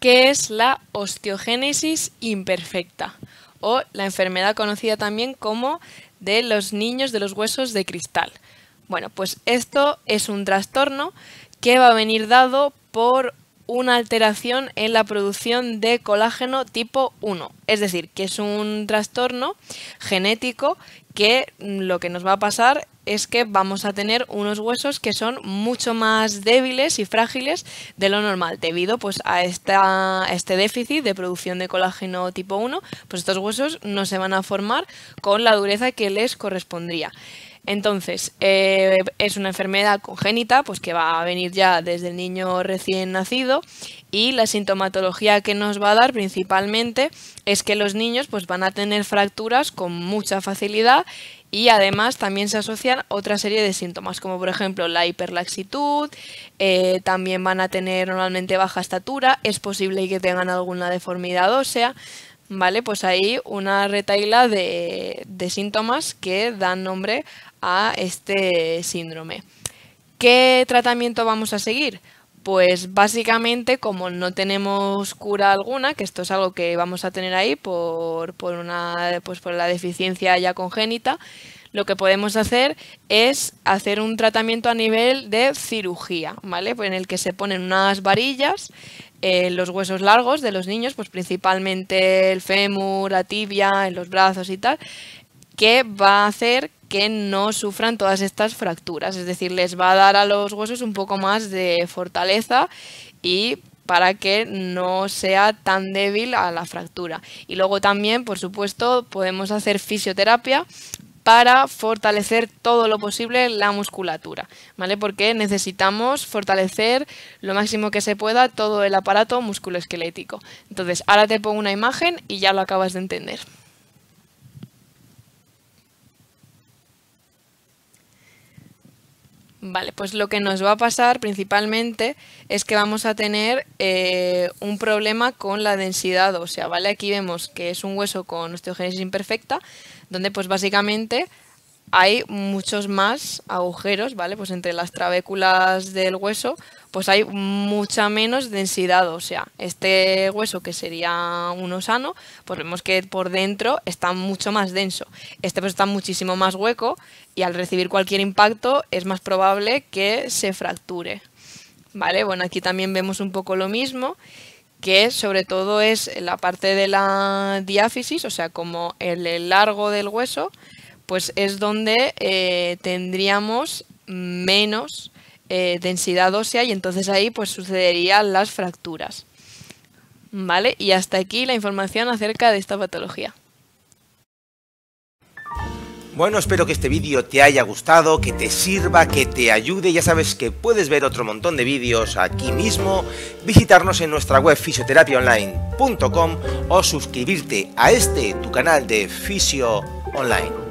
qué es la osteogénesis imperfecta o la enfermedad conocida también como de los niños de los huesos de cristal. Bueno, pues esto es un trastorno que va a venir dado por una alteración en la producción de colágeno tipo 1, es decir, que es un trastorno genético que lo que nos va a pasar es que vamos a tener unos huesos que son mucho más débiles y frágiles de lo normal, debido pues, a, este déficit de producción de colágeno tipo 1, pues estos huesos no se van a formar con la dureza que les correspondría. Entonces, eh, es una enfermedad congénita, pues que va a venir ya desde el niño recién nacido y la sintomatología que nos va a dar principalmente es que los niños pues, van a tener fracturas con mucha facilidad y además también se asocian otra serie de síntomas, como por ejemplo la hiperlaxitud, eh, también van a tener normalmente baja estatura, es posible que tengan alguna deformidad ósea. ¿vale? Pues hay una retaila de, síntomas que dan nombre a este síndrome. ¿Qué tratamiento vamos a seguir? Pues básicamente como no tenemos cura alguna, que esto es algo que vamos a tener ahí por pues la deficiencia ya congénita, lo que podemos hacer es hacer un tratamiento a nivel de cirugía, ¿vale? Pues en el que se ponen unas varillas en eh, los huesos largos de los niños, pues principalmente el fémur, la tibia, en los brazos y tal, que va a hacer que no sufran todas estas fracturas. Es decir, les va a dar a los huesos un poco más de fortaleza y para que no sea tan débil a la fractura. Y luego también, por supuesto, podemos hacer fisioterapia para fortalecer todo lo posible la musculatura, ¿vale? Porque necesitamos fortalecer lo máximo que se pueda todo el aparato musculoesquelético. Entonces, ahora te pongo una imagen y ya lo acabas de entender. Vale, pues lo que nos va a pasar principalmente es que vamos a tener eh, un problema con la densidad sea ¿vale? Aquí vemos que es un hueso con osteogénesis imperfecta, donde pues básicamente hay muchos más agujeros, ¿vale? Pues entre las trabéculas del hueso, pues hay mucha menos densidad O sea, Este hueso, que sería uno sano, pues vemos que por dentro está mucho más denso. Este pues está muchísimo más hueco y al recibir cualquier impacto es más probable que se fracture. ¿Vale? Bueno, aquí también vemos un poco lo mismo que sobre todo es la parte de la diáfisis, o sea, como el largo del hueso, pues es donde eh, tendríamos menos eh, densidad ósea y entonces ahí pues sucederían las fracturas. ¿Vale? Y hasta aquí la información acerca de esta patología. Bueno, espero que este vídeo te haya gustado, que te sirva, que te ayude. Ya sabes que puedes ver otro montón de vídeos aquí mismo, visitarnos en nuestra web fisioterapiaonline.com o suscribirte a este, tu canal de Fisio Online.